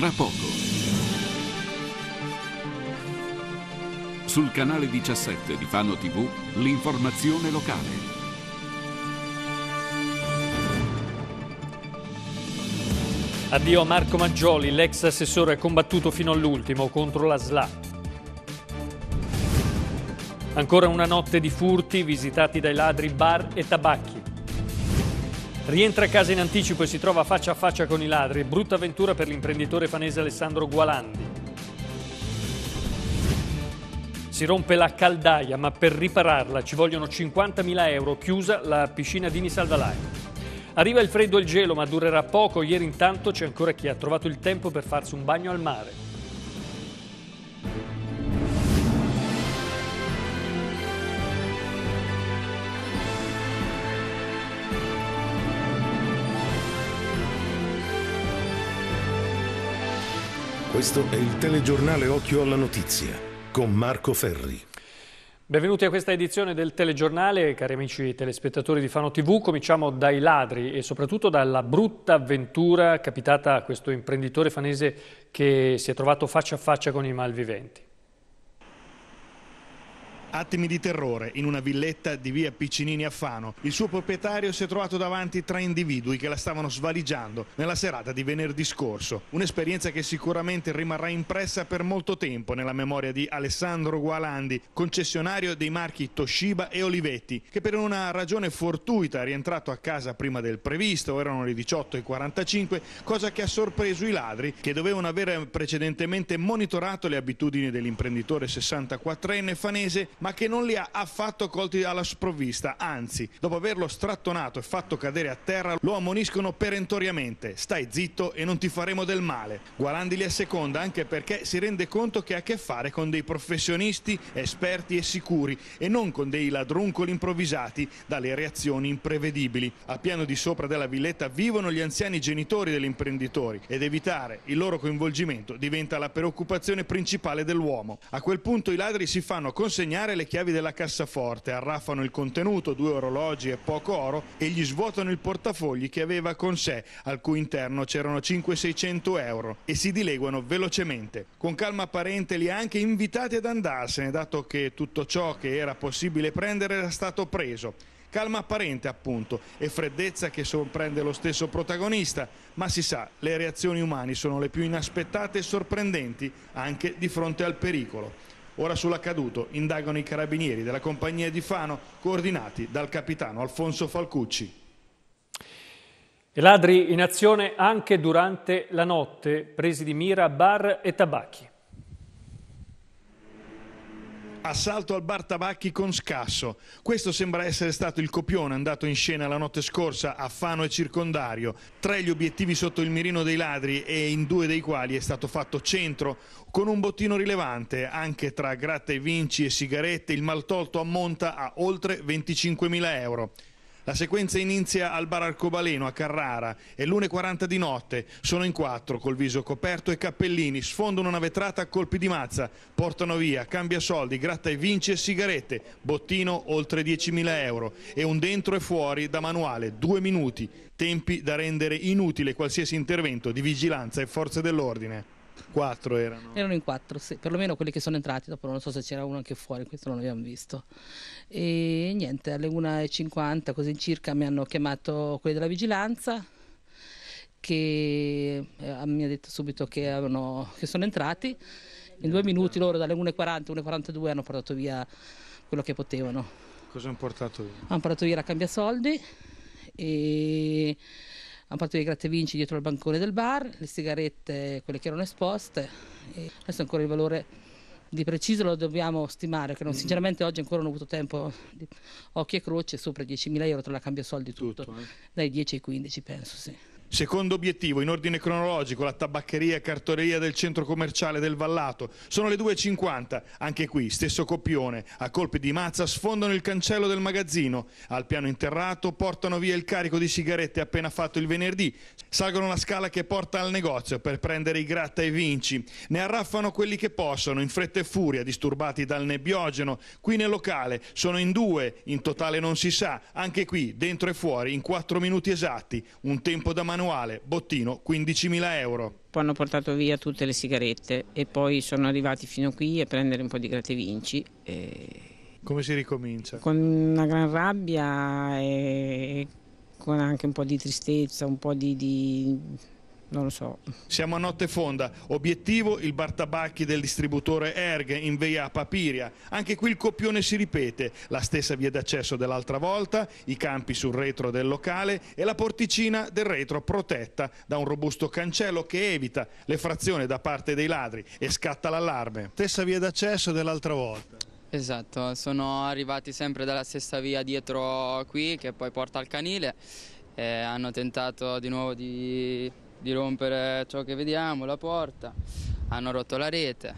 tra poco. Sul canale 17 di Fano TV, l'informazione locale. Addio a Marco Maggioli, l'ex assessore ha combattuto fino all'ultimo contro la SLA. Ancora una notte di furti visitati dai ladri bar e tabacchi. Rientra a casa in anticipo e si trova faccia a faccia con i ladri. Brutta avventura per l'imprenditore fanese Alessandro Gualandi. Si rompe la caldaia, ma per ripararla ci vogliono 50.000 euro. Chiusa la piscina Dini Salvalai. Arriva il freddo e il gelo, ma durerà poco. Ieri intanto c'è ancora chi ha trovato il tempo per farsi un bagno al mare. Questo è il telegiornale Occhio alla Notizia con Marco Ferri. Benvenuti a questa edizione del telegiornale, cari amici telespettatori di Fano TV. Cominciamo dai ladri e soprattutto dalla brutta avventura capitata a questo imprenditore fanese che si è trovato faccia a faccia con i malviventi. Attimi di terrore in una villetta di via Piccinini a Fano. Il suo proprietario si è trovato davanti tre individui che la stavano svaligiando nella serata di venerdì scorso. Un'esperienza che sicuramente rimarrà impressa per molto tempo nella memoria di Alessandro Gualandi, concessionario dei marchi Toshiba e Olivetti, che per una ragione fortuita è rientrato a casa prima del previsto, erano le 18.45, cosa che ha sorpreso i ladri che dovevano avere precedentemente monitorato le abitudini dell'imprenditore 64enne fanese, ma ma che non li ha affatto colti alla sprovvista, anzi, dopo averlo strattonato e fatto cadere a terra, lo ammoniscono perentoriamente, stai zitto e non ti faremo del male. Gualandi li asseconda anche perché si rende conto che ha a che fare con dei professionisti esperti e sicuri e non con dei ladruncoli improvvisati dalle reazioni imprevedibili. Al piano di sopra della villetta vivono gli anziani genitori degli imprenditori ed evitare il loro coinvolgimento diventa la preoccupazione principale dell'uomo. A quel punto i ladri si fanno consegnare rubinare le chiavi della cassaforte, arraffano il contenuto, due orologi e poco oro e gli svuotano il portafogli che aveva con sé, al cui interno c'erano 5-600 euro e si dileguano velocemente. Con calma apparente li ha anche invitati ad andarsene, dato che tutto ciò che era possibile prendere era stato preso calma apparente appunto e freddezza che sorprende lo stesso protagonista, ma si sa, le reazioni umane sono le più inaspettate e sorprendenti anche di fronte al pericolo. Ora sull'accaduto indagano i carabinieri della compagnia di Fano, coordinati dal capitano Alfonso Falcucci. I ladri in azione anche durante la notte, presi di mira bar e tabacchi. Assalto al bar tabacchi con scasso. Questo sembra essere stato il copione andato in scena la notte scorsa a Fano e circondario. Tre gli obiettivi sotto il mirino dei ladri e in due dei quali è stato fatto centro con un bottino rilevante. Anche tra gratta e vinci e sigarette il maltolto ammonta a oltre 25.000 euro. La sequenza inizia al bar Arcobaleno a Carrara, è l'1.40 di notte, sono in quattro col viso coperto e cappellini, sfondano una vetrata a colpi di mazza, portano via, cambia soldi, gratta e vince e sigarette, bottino oltre 10.000 euro e un dentro e fuori da manuale, due minuti, tempi da rendere inutile qualsiasi intervento di vigilanza e forze dell'ordine quattro erano? Erano in quattro, sì, perlomeno quelli che sono entrati, dopo non so se c'era uno anche fuori, questo non l'abbiamo visto. E niente, alle 1.50 così circa mi hanno chiamato quelli della vigilanza che eh, mi ha detto subito che, avevano, che sono entrati. In due minuti loro dalle 1.40, 1.42 hanno portato via quello che potevano. Cosa hanno portato via? Hanno portato via la cambia soldi e hanno fatto dei grattevinci dietro al bancone del bar, le sigarette, quelle che erano esposte. E adesso ancora il valore di preciso lo dobbiamo stimare, che non, mm-hmm. sinceramente oggi ancora non ho avuto tempo, occhi e croce, sopra 10.000 euro te la cambia soldi tutto, tutto eh? dai 10 ai 15 penso sì. Secondo obiettivo, in ordine cronologico, la tabaccheria e cartoreria del centro commerciale del Vallato. Sono le 2.50, anche qui, stesso copione. A colpi di mazza sfondano il cancello del magazzino. Al piano interrato portano via il carico di sigarette appena fatto il venerdì. Salgono la scala che porta al negozio per prendere i gratta e vinci. Ne arraffano quelli che possono, in fretta e furia, disturbati dal nebbiogeno. Qui nel locale sono in due, in totale non si sa. Anche qui, dentro e fuori, in quattro minuti esatti. Un tempo da mangiare manuale, bottino 15.000 euro. Poi hanno portato via tutte le sigarette e poi sono arrivati fino qui a prendere un po' di gratevinci. E... Come si ricomincia? Con una gran rabbia e con anche un po' di tristezza, un po' di, di non lo so. Siamo a notte fonda, obiettivo il Bartabacchi del distributore Erg in via Papiria. Anche qui il copione si ripete, la stessa via d'accesso dell'altra volta, i campi sul retro del locale e la porticina del retro protetta da un robusto cancello che evita l'effrazione da parte dei ladri e scatta l'allarme. Stessa via d'accesso dell'altra volta. Esatto, sono arrivati sempre dalla stessa via dietro qui che poi porta al canile. hanno tentato di nuovo di di rompere ciò che vediamo, la porta, hanno rotto la rete,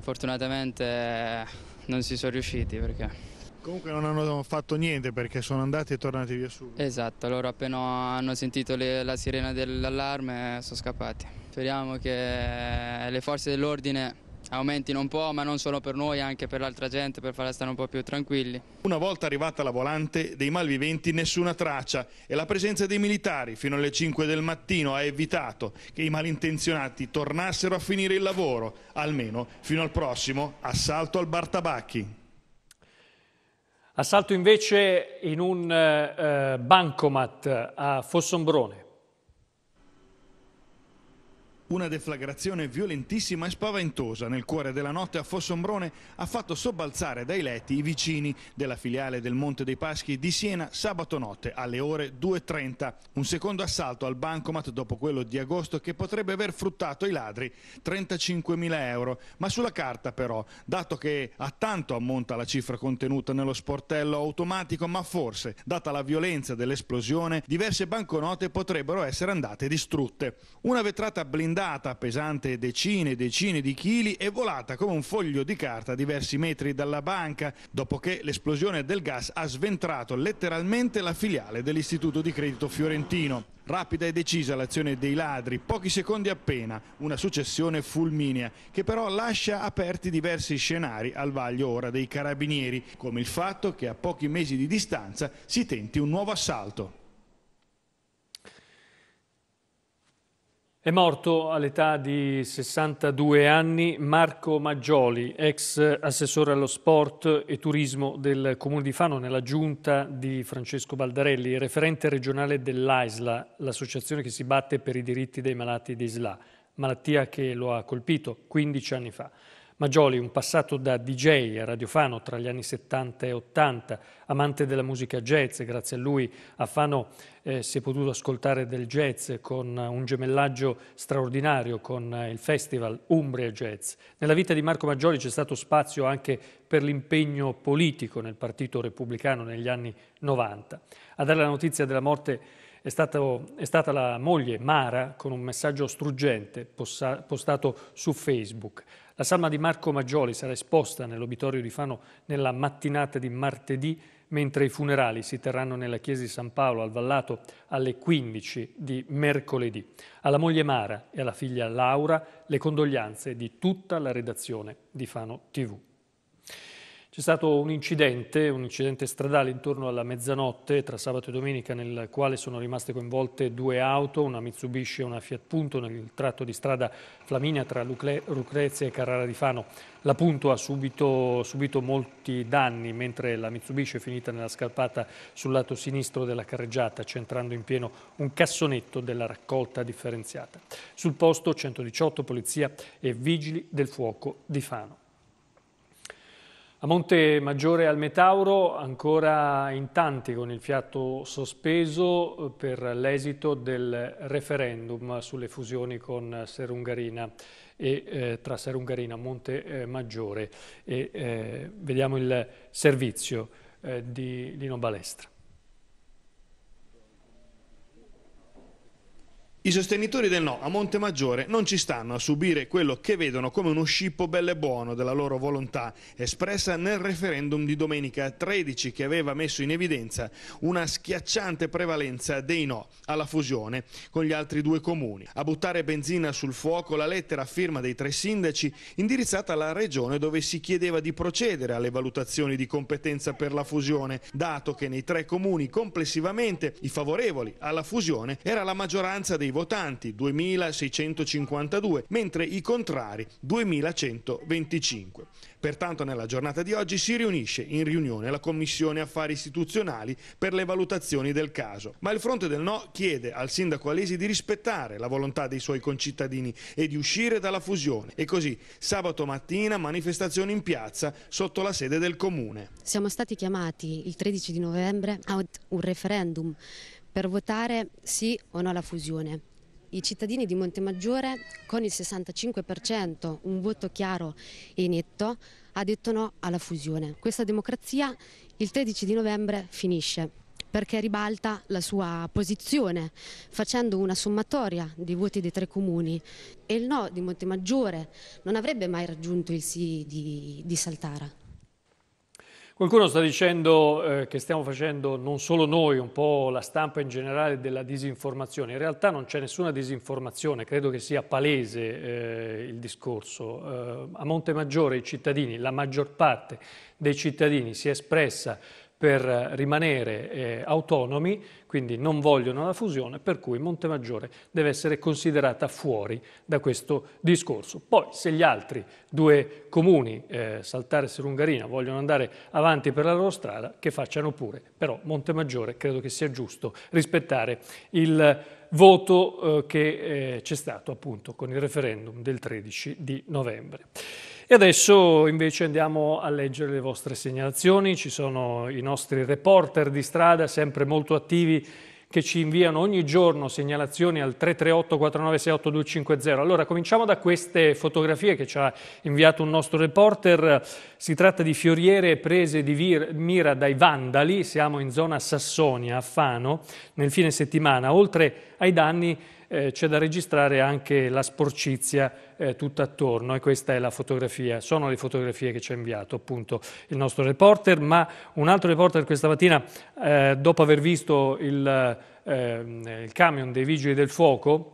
fortunatamente eh, non si sono riusciti perché... Comunque non hanno fatto niente perché sono andati e tornati via su. Esatto, loro appena hanno sentito le, la sirena dell'allarme sono scappati. Speriamo che eh, le forze dell'ordine aumentino un po', ma non solo per noi, anche per l'altra gente, per farla stare un po' più tranquilli. Una volta arrivata la volante, dei malviventi nessuna traccia e la presenza dei militari fino alle 5 del mattino ha evitato che i malintenzionati tornassero a finire il lavoro, almeno fino al prossimo assalto al Bartabacchi. Assalto invece in un eh, eh bancomat a Fossombrone. Una deflagrazione violentissima e spaventosa nel cuore della notte a Fossombrone ha fatto sobbalzare dai letti i vicini della filiale del Monte dei Paschi di Siena sabato notte alle ore 2.30. Un secondo assalto al bancomat dopo quello di agosto che potrebbe aver fruttato i ladri 35.000 euro, ma sulla carta però, dato che a tanto ammonta la cifra contenuta nello sportello automatico, ma forse, data la violenza dell'esplosione, diverse banconote potrebbero essere andate distrutte. Una vetrata blindata pesata, pesante decine e decine di chili, è volata come un foglio di carta a diversi metri dalla banca, dopo che l'esplosione del gas ha sventrato letteralmente la filiale dell'Istituto di Credito Fiorentino. Rapida e decisa l'azione dei ladri, pochi secondi appena, una successione fulminea, che però lascia aperti diversi scenari al vaglio ora dei carabinieri, come il fatto che a pochi mesi di distanza si tenti un nuovo assalto. È morto all'età di 62 anni Marco Maggioli, ex assessore allo sport e turismo del Comune di Fano nella giunta di Francesco Baldarelli, referente regionale dell'AISLA, l'associazione che si batte per i diritti dei malati di SLA, malattia che lo ha colpito 15 anni fa. Maggioli, un passato da DJ a radiofano tra gli anni 70 e 80, amante della musica jazz, grazie a lui a Fano eh, si è potuto ascoltare del jazz con un gemellaggio straordinario con eh, il festival Umbria Jazz. Nella vita di Marco Maggioli c'è stato spazio anche per l'impegno politico nel Partito Repubblicano negli anni 90. A dare la notizia della morte è, stato, è stata la moglie Mara con un messaggio struggente posta, postato su Facebook. La salma di Marco Maggioli sarà esposta nell'obitorio di Fano nella mattinata di martedì, mentre i funerali si terranno nella chiesa di San Paolo al Vallato alle 15 di mercoledì. Alla moglie Mara e alla figlia Laura le condoglianze di tutta la redazione di Fano TV. C'è stato un incidente, un incidente stradale intorno alla mezzanotte tra sabato e domenica nel quale sono rimaste coinvolte due auto, una Mitsubishi e una Fiat Punto nel tratto di strada Flaminia tra Lucrezia e Carrara di Fano. La Punto ha subito, subito molti danni mentre la Mitsubishi è finita nella scarpata sul lato sinistro della carreggiata centrando in pieno un cassonetto della raccolta differenziata. Sul posto 118 polizia e vigili del fuoco di Fano. A Monte Maggiore al Metauro ancora in tanti con il fiato sospeso eh, per l'esito del referendum sulle fusioni con Serungarina e eh, tra Serungarina Monte eh, Maggiore e eh, vediamo il servizio eh, di Lino Balestra. I sostenitori del no a Montemaggiore non ci stanno a subire quello che vedono come uno scippo belle buono della loro volontà, espressa nel referendum di domenica 13 che aveva messo in evidenza una schiacciante prevalenza dei no alla fusione con gli altri due comuni. A buttare benzina sul fuoco la lettera a firma dei tre sindaci indirizzata alla regione dove si chiedeva di procedere alle valutazioni di competenza per la fusione, dato che nei tre comuni complessivamente i favorevoli alla fusione era la maggioranza dei votanti 2652, mentre i contrari 2125. Pertanto nella giornata di oggi si riunisce in riunione la Commissione Affari Istituzionali per le valutazioni del caso, ma il fronte del no chiede al sindaco Alesi di rispettare la volontà dei suoi concittadini e di uscire dalla fusione e così sabato mattina manifestazione in piazza sotto la sede del comune. Siamo stati chiamati il 13 di novembre ad un referendum per votare sì o no alla fusione. I cittadini di Montemaggiore con il 65%, un voto chiaro e netto, ha detto no alla fusione. Questa democrazia il 13 di novembre finisce perché ribalta la sua posizione facendo una sommatoria dei voti dei tre comuni e il no di Montemaggiore non avrebbe mai raggiunto il sì di, di Saltara. Qualcuno sta dicendo eh, che stiamo facendo non solo noi, un po' la stampa in generale della disinformazione. In realtà non c'è nessuna disinformazione, credo che sia palese eh, il discorso. Eh, a Montemaggiore i cittadini, la maggior parte dei cittadini si è espressa per rimanere eh, autonomi, quindi non vogliono la fusione, per cui Montemaggiore deve essere considerata fuori da questo discorso. Poi se gli altri due comuni, eh, Saltare e Lungarina, vogliono andare avanti per la loro strada, che facciano pure, però Montemaggiore credo che sia giusto rispettare il voto eh, che eh, c'è stato appunto con il referendum del 13 di novembre. E adesso invece andiamo a leggere le vostre segnalazioni, ci sono i nostri reporter di strada sempre molto attivi che ci inviano ogni giorno segnalazioni al 338 4968 250. Allora cominciamo da queste fotografie che ci ha inviato un nostro reporter. Si tratta di fioriere prese di mira dai vandali, siamo in zona Sassonia a Fano nel fine settimana, oltre ai danni eh, c'è da registrare anche la sporcizia eh, tutta attorno e questa è la fotografia, sono le fotografie che ci ha inviato appunto il nostro reporter, ma un altro reporter questa mattina eh, dopo aver visto il, eh, ehm, il camion dei Vigili del Fuoco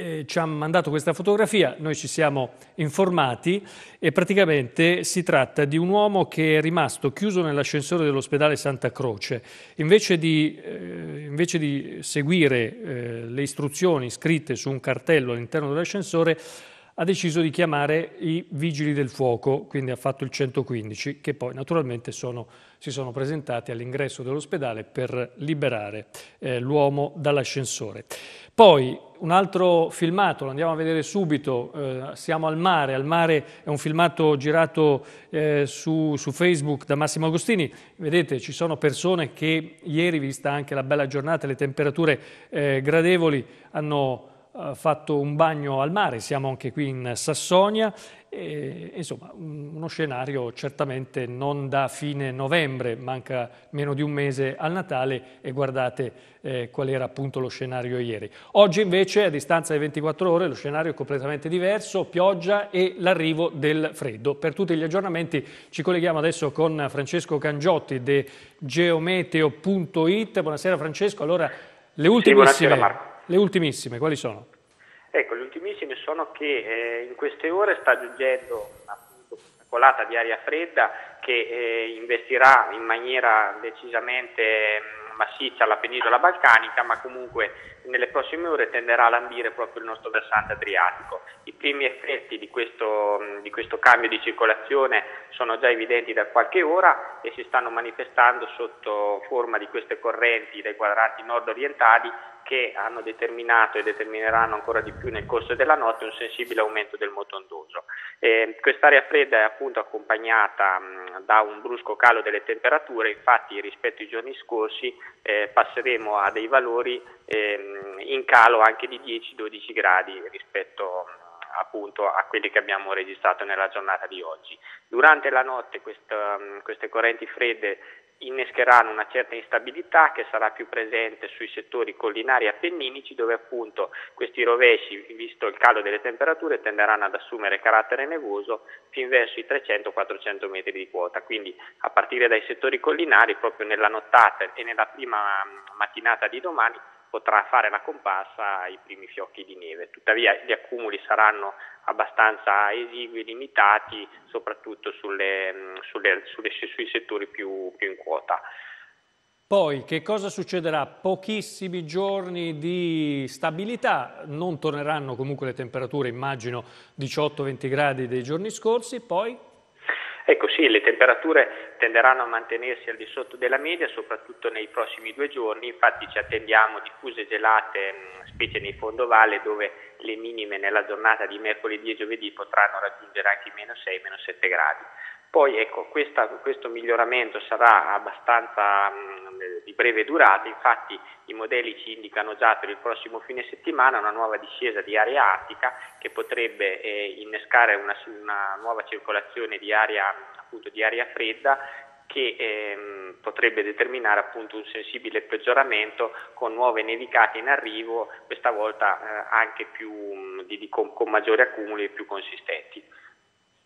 eh, ci ha mandato questa fotografia, noi ci siamo informati e praticamente si tratta di un uomo che è rimasto chiuso nell'ascensore dell'ospedale Santa Croce. Invece di, eh, invece di seguire eh, le istruzioni scritte su un cartello all'interno dell'ascensore, ha deciso di chiamare i vigili del fuoco, quindi ha fatto il 115, che poi naturalmente sono, si sono presentati all'ingresso dell'ospedale per liberare eh, l'uomo dall'ascensore. Poi un altro filmato, lo andiamo a vedere subito, eh, siamo al mare, al mare è un filmato girato eh, su, su, Facebook da Massimo Agostini, vedete ci sono persone che ieri, vista anche la bella giornata e le temperature eh, gradevoli, hanno eh, fatto un bagno al mare, siamo anche qui in Sassonia, e, insomma uno scenario certamente non da fine novembre, manca meno di un mese al Natale e guardate eh, qual era appunto lo scenario ieri. Oggi invece a distanza di 24 ore lo scenario è completamente diverso, pioggia e l'arrivo del freddo. Per tutti gli aggiornamenti ci colleghiamo adesso con Francesco Cangiotti di geometeo.it. Buonasera Francesco, allora le ultimissime... Sì, le ultimissime, quali sono? Ecco, le ultimissime sono che eh, in queste ore sta giungendo una colata di aria fredda che eh, investirà in maniera decisamente mm, massiccia la penisola balcanica, ma comunque nelle prossime ore tenderà a lambire proprio il nostro versante adriatico. I primi effetti di questo, mm, di questo, cambio di circolazione sono già evidenti da qualche ora e si stanno manifestando sotto forma di queste correnti dai quadrati nord-orientali che hanno determinato e determineranno ancora di più nel corso della notte un sensibile aumento del motondoso. Eh, quest'area fredda è appunto accompagnata mh, mm, da un brusco calo delle temperature, infatti rispetto ai giorni scorsi eh, passeremo a dei valori eh, in calo anche di 10-12 gradi rispetto mm, appunto a quelli che abbiamo registrato nella giornata di oggi. Durante la notte quest, um, mm, queste correnti fredde innescheranno una certa instabilità che sarà più presente sui settori collinari appenninici dove appunto questi rovesci, visto il calo delle temperature, tenderanno ad assumere carattere nevoso fin verso i 300-400 metri di quota. Quindi a partire dai settori collinari, proprio nella nottata e nella prima mm, mattinata di domani, potrà fare la comparsa ai primi fiocchi di neve. Tuttavia gli accumuli saranno abbastanza esigui, limitati, soprattutto sulle, mm, sulle, sulle, sui settori più, più in quota. Poi che cosa succederà? Pochissimi giorni di stabilità, non torneranno comunque le temperature, immagino 18-20 gradi dei giorni scorsi, poi Ecco sì, le temperature tenderanno a mantenersi al di sotto della media, soprattutto nei prossimi due giorni, infatti ci attendiamo diffuse gelate, mm, specie nei fondovalle, dove le minime nella giornata di mercoledì e giovedì potranno raggiungere anche i meno 6, 7 gradi. Poi ecco, questa, questo miglioramento sarà abbastanza mh, mm, di breve durata, infatti i modelli ci indicano già per il prossimo fine settimana una nuova discesa di aria artica che potrebbe eh, innescare una, una, nuova circolazione di aria, appunto, di aria fredda che ehm, potrebbe determinare appunto, un sensibile peggioramento con nuove nevicate in arrivo, questa volta eh, anche più, mh, mm, di, di, con, con maggiori accumuli e più consistenti.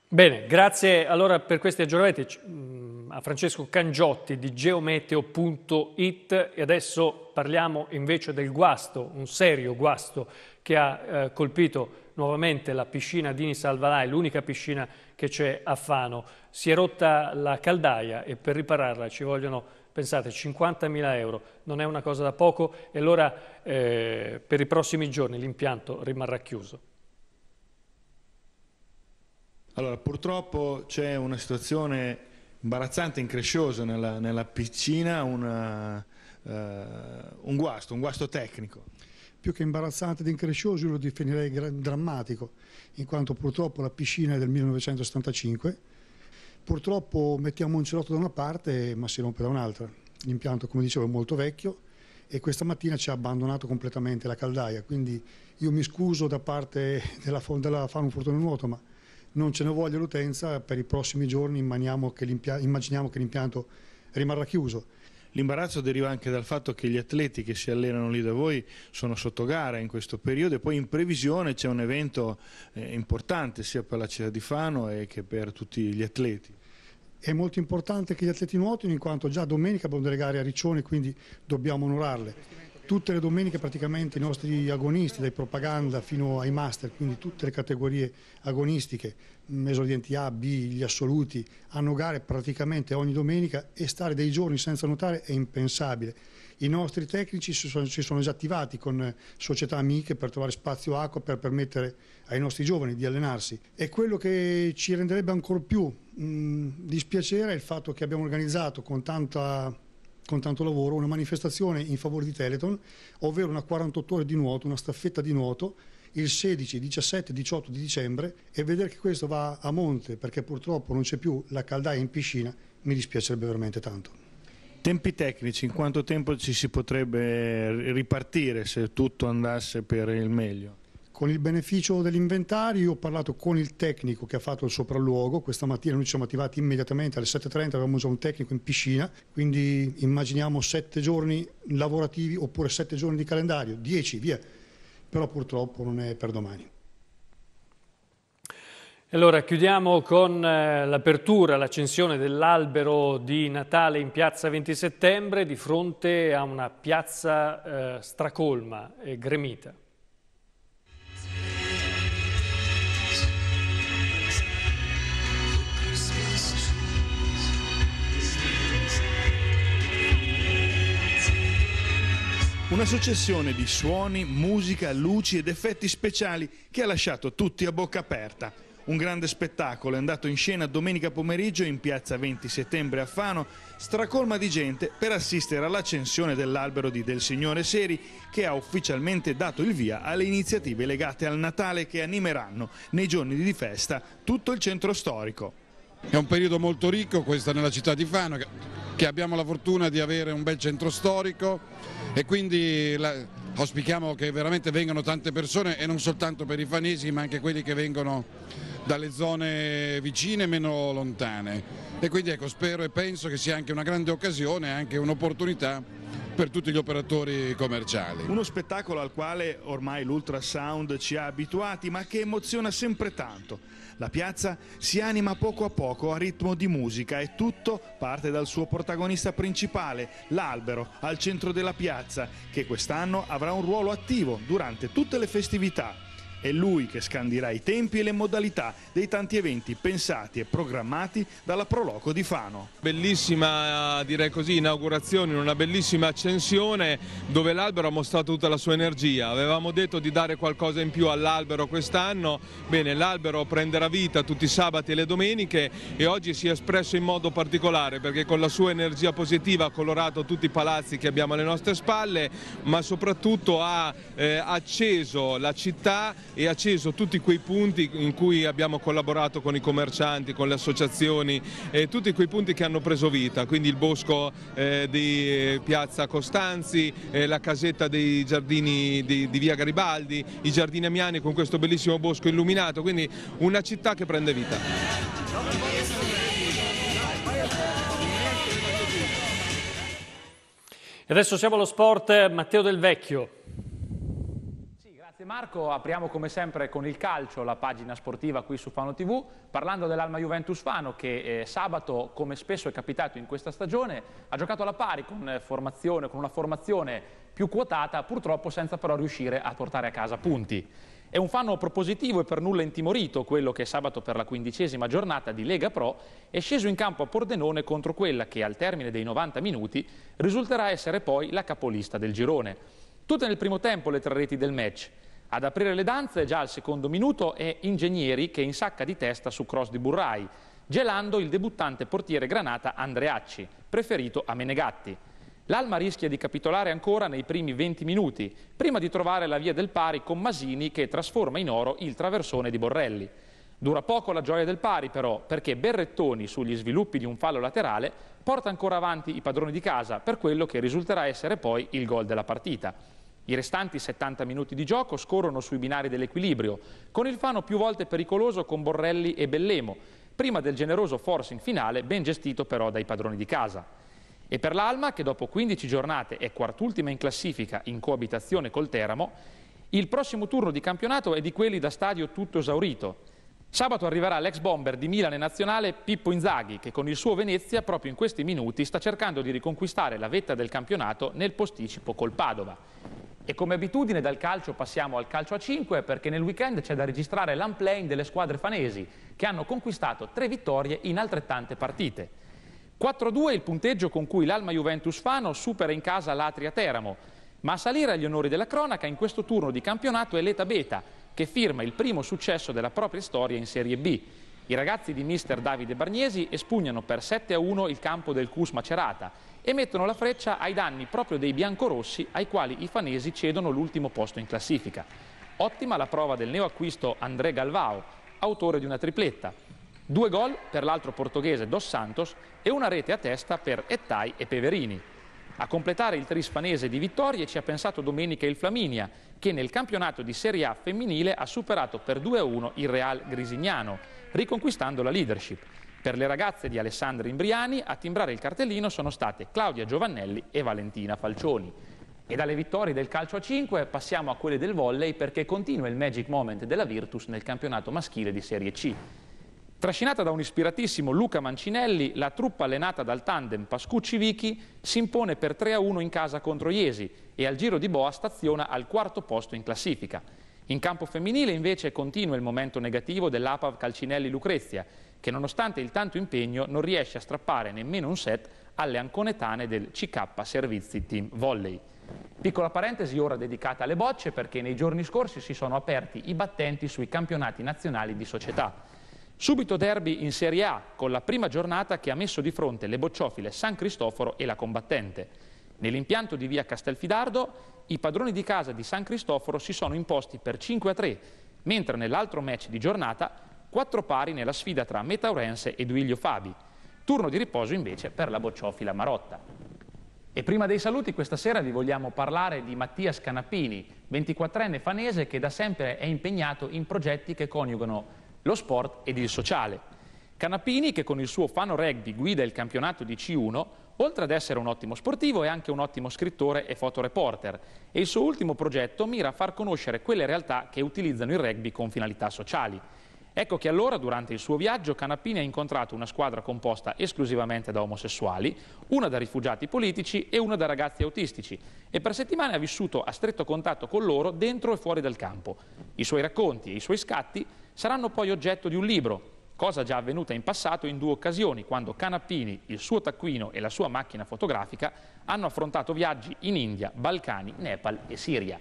Bene, grazie allora per questi aggiornamenti mm, a Francesco Cangiotti di geometeo.it e adesso parliamo invece del guasto, un serio guasto che ha eh, colpito nuovamente la piscina Dini Salvalai, l'unica piscina che c'è a Fano. Si è rotta la caldaia e per ripararla ci vogliono, pensate, 50.000 euro. Non è una cosa da poco e allora eh, per i prossimi giorni l'impianto rimarrà chiuso. Allora, purtroppo c'è una situazione imbarazzante, incresciosa nella, nella piscina, una, uh, eh, un guasto, un guasto tecnico più che imbarazzante ed increscioso, io lo definirei drammatico, in quanto purtroppo la piscina è del 1975, purtroppo mettiamo un cerotto da una parte ma si rompe da un'altra. L'impianto, come dicevo, è molto vecchio e questa mattina ci ha abbandonato completamente la caldaia, quindi io mi scuso da parte della, della Fan Fortuna Nuoto, ma non ce ne voglia l'utenza, per i prossimi giorni che immaginiamo che l'impianto rimarrà chiuso. L'imbarazzo deriva anche dal fatto che gli atleti che si allenano lì da voi sono sotto gara in questo periodo e poi in previsione c'è un evento eh, importante sia per la città di Fano e che per tutti gli atleti. È molto importante che gli atleti nuotino in quanto già domenica abbiamo delle gare a Riccione quindi dobbiamo onorarle. Tutte le domeniche praticamente i nostri agonisti, dai propaganda fino ai master, quindi tutte le categorie agonistiche, Mesorienti A, B, gli assoluti, hanno gare praticamente ogni domenica e stare dei giorni senza nuotare è impensabile. I nostri tecnici si sono, si sono già attivati con società amiche per trovare spazio acqua per permettere ai nostri giovani di allenarsi e quello che ci renderebbe ancora più mh, dispiacere è il fatto che abbiamo organizzato con tanta con tanto lavoro, una manifestazione in favore di Teleton, ovvero una 48 ore di nuoto, una staffetta di nuoto, il 16, 17, 18 di dicembre e vedere che questo va a monte perché purtroppo non c'è più la caldaia in piscina mi dispiacerebbe veramente tanto. Tempi tecnici, in quanto tempo ci si potrebbe ripartire se tutto andasse per il meglio? Con il beneficio dell'inventario ho parlato con il tecnico che ha fatto il sopralluogo, questa mattina noi ci siamo attivati immediatamente alle 7.30, avevamo già un tecnico in piscina, quindi immaginiamo sette giorni lavorativi oppure sette giorni di calendario, dieci, via, però purtroppo non è per domani. Allora, chiudiamo con eh, l'apertura, l'accensione dell'albero di Natale in piazza 20 settembre di fronte a una piazza eh, stracolma e gremita. Una successione di suoni, musica, luci ed effetti speciali che ha lasciato tutti a bocca aperta. Un grande spettacolo è andato in scena domenica pomeriggio in piazza 20 settembre a Fano, stracolma di gente per assistere all'accensione dell'albero di Del Signore Seri che ha ufficialmente dato il via alle iniziative legate al Natale che animeranno nei giorni di festa tutto il centro storico. È un periodo molto ricco questa nella città di Fano, che abbiamo la fortuna di avere un bel centro storico e quindi la, auspichiamo che veramente vengano tante persone e non soltanto per i fanesi ma anche quelli che vengono dalle zone vicine e meno lontane e quindi ecco, spero e penso che sia anche una grande occasione, anche un'opportunità per tutti gli operatori commerciali. Uno spettacolo al quale ormai l'ultrasound ci ha abituati ma che emoziona sempre tanto. La piazza si anima poco a poco a ritmo di musica e tutto parte dal suo protagonista principale, l'albero, al centro della piazza, che quest'anno avrà un ruolo attivo durante tutte le festività. È lui che scandirà i tempi e le modalità dei tanti eventi pensati e programmati dalla Proloco di Fano. Bellissima, direi così, inaugurazione, una bellissima accensione dove l'albero ha mostrato tutta la sua energia. Avevamo detto di dare qualcosa in più all'albero quest'anno, bene, l'albero prenderà vita tutti i sabati e le domeniche e oggi si è espresso in modo particolare perché con la sua energia positiva ha colorato tutti i palazzi che abbiamo alle nostre spalle, ma soprattutto ha eh, acceso la città e acceso tutti quei punti in cui abbiamo collaborato con i commercianti, con le associazioni, eh, tutti quei punti che hanno preso vita, quindi il bosco eh, di eh, Piazza Costanzi, eh, la casetta dei giardini di, di, Via Garibaldi, i giardini amiani con questo bellissimo bosco illuminato, quindi una città che prende vita. E adesso siamo allo sport, eh, Matteo Del Vecchio. Grazie Marco, apriamo come sempre con il calcio la pagina sportiva qui su Fano TV, parlando dell'Alma Juventus Fano che eh, sabato, come spesso è capitato in questa stagione, ha giocato alla pari con, eh, con una formazione più quotata, purtroppo senza però riuscire a portare a casa punti. È un fanno propositivo e per nulla intimorito quello che sabato per la quindicesima giornata di Lega Pro è sceso in campo a Pordenone contro quella che al termine dei 90 minuti risulterà essere poi la capolista del girone. Tutte nel primo tempo le tre reti del match. Ad aprire le danze già al secondo minuto è Ingegneri che insacca di testa su cross di Burrai, gelando il debuttante portiere granata Andreacci, preferito a Menegatti. L'Alma rischia di capitolare ancora nei primi 20 minuti, prima di trovare la via del pari con Masini che trasforma in oro il traversone di Borrelli. Dura poco la gioia del pari però, perché Berrettoni sugli sviluppi di un fallo laterale porta ancora avanti i padroni di casa per quello che risulterà essere poi il gol della partita. I restanti 70 minuti di gioco scorrono sui binari dell'equilibrio, con il Fano più volte pericoloso con Borrelli e Bellemo, prima del generoso forcing finale ben gestito però dai padroni di casa. E per l'Alma, che dopo 15 giornate è quartultima in classifica in coabitazione col Teramo, il prossimo turno di campionato è di quelli da stadio tutto esaurito. Sabato arriverà l'ex bomber di Milan e nazionale Pippo Inzaghi, che con il suo Venezia proprio in questi minuti sta cercando di riconquistare la vetta del campionato nel posticipo col Padova. E come abitudine dal calcio passiamo al calcio a 5 perché nel weekend c'è da registrare l'unplaying delle squadre fanesi che hanno conquistato tre vittorie in altrettante partite. 4-2 il punteggio con cui l'Alma Juventus Fano supera in casa l'Atria Teramo, ma a salire agli onori della cronaca in questo turno di campionato è l'Eta Beta che firma il primo successo della propria storia in Serie B. I ragazzi di mister Davide Bargnesi espugnano per 7-1 il campo del Cus Macerata e mettono la freccia ai danni proprio dei biancorossi ai quali i fanesi cedono l'ultimo posto in classifica. Ottima la prova del neoacquisto André Galvao, autore di una tripletta. Due gol per l'altro portoghese Dos Santos e una rete a testa per Ettai e Peverini. A completare il trispanese di vittorie ci ha pensato domenica il Flaminia, che nel campionato di Serie A femminile ha superato per 2-1 il Real Grisignano, riconquistando la leadership. Per le ragazze di Alessandra Imbriani a timbrare il cartellino sono state Claudia Giovannelli e Valentina Falcioni. E dalle vittorie del calcio a 5 passiamo a quelle del volley perché continua il magic moment della Virtus nel campionato maschile di Serie C. Trascinata da un ispiratissimo Luca Mancinelli, la truppa allenata dal tandem Pascucci-Vichi si impone per 3-1 in casa contro Iesi e al giro di Boa staziona al quarto posto in classifica. In campo femminile invece continua il momento negativo dell'APAV Calcinelli-Lucrezia che nonostante il tanto impegno non riesce a strappare nemmeno un set alle anconetane del CK Servizi Team Volley. Piccola parentesi ora dedicata alle bocce perché nei giorni scorsi si sono aperti i battenti sui campionati nazionali di società. Subito derby in Serie A con la prima giornata che ha messo di fronte le bocciofile San Cristoforo e la combattente. Nell'impianto di via Castelfidardo i padroni di casa di San Cristoforo si sono imposti per 5 3, mentre nell'altro match di giornata quattro pari nella sfida tra Metaurense e Duilio Fabi. Turno di riposo invece per la Bocciofila Marotta. E prima dei saluti questa sera vi vogliamo parlare di Mattia Scanapini, 24enne fanese che da sempre è impegnato in progetti che coniugano lo sport ed il sociale. Canapini, che con il suo Fano Rugby guida il campionato di C1, oltre ad essere un ottimo sportivo è anche un ottimo scrittore e fotoreporter e il suo ultimo progetto mira a far conoscere quelle realtà che utilizzano il rugby con finalità sociali. Ecco che allora, durante il suo viaggio, Canapini ha incontrato una squadra composta esclusivamente da omosessuali, una da rifugiati politici e una da ragazzi autistici, e per settimane ha vissuto a stretto contatto con loro dentro e fuori dal campo. I suoi racconti e i suoi scatti saranno poi oggetto di un libro, cosa già avvenuta in passato in due occasioni, quando Canapini, il suo taccuino e la sua macchina fotografica hanno affrontato viaggi in India, Balcani, Nepal e Siria.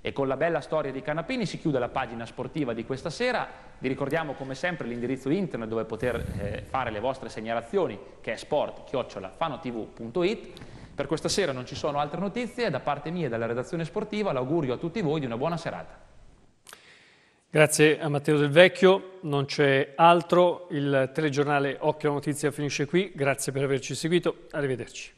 E con la bella storia di Canapini si chiude la pagina sportiva di questa sera. Vi ricordiamo come sempre l'indirizzo internet dove poter eh, fare le vostre segnalazioni, che è sport-fanotv.it. Per questa sera non ci sono altre notizie. Da parte mia e dalla redazione sportiva l'augurio a tutti voi di una buona serata. Grazie a Matteo Del Vecchio, non c'è altro, il telegiornale Occhio alla Notizia finisce qui, grazie per averci seguito, arrivederci.